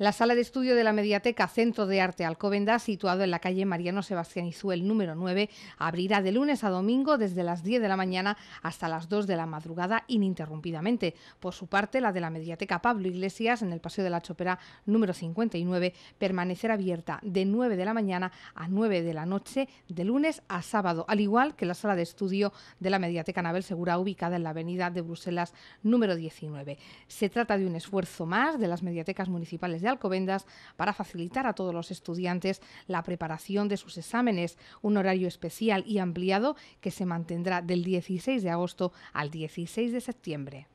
La sala de estudio de la Mediateca Centro de Arte Alcobenda, situado en la calle Mariano Sebastián Izuel número 9, abrirá de lunes a domingo desde las 10 de la mañana hasta las 2 de la madrugada ininterrumpidamente. Por su parte, la de la Mediateca Pablo Iglesias, en el Paseo de la Chopera número 59, permanecerá abierta de 9 de la mañana a 9 de la noche de lunes a sábado, al igual que la sala de estudio de la Mediateca Anabel Segura, ubicada en la avenida de Bruselas número 19. Se trata de un esfuerzo más de las mediatecas municipales de Alcobendas para facilitar a todos los estudiantes la preparación de sus exámenes, un horario especial y ampliado que se mantendrá del 16 de agosto al 16 de septiembre.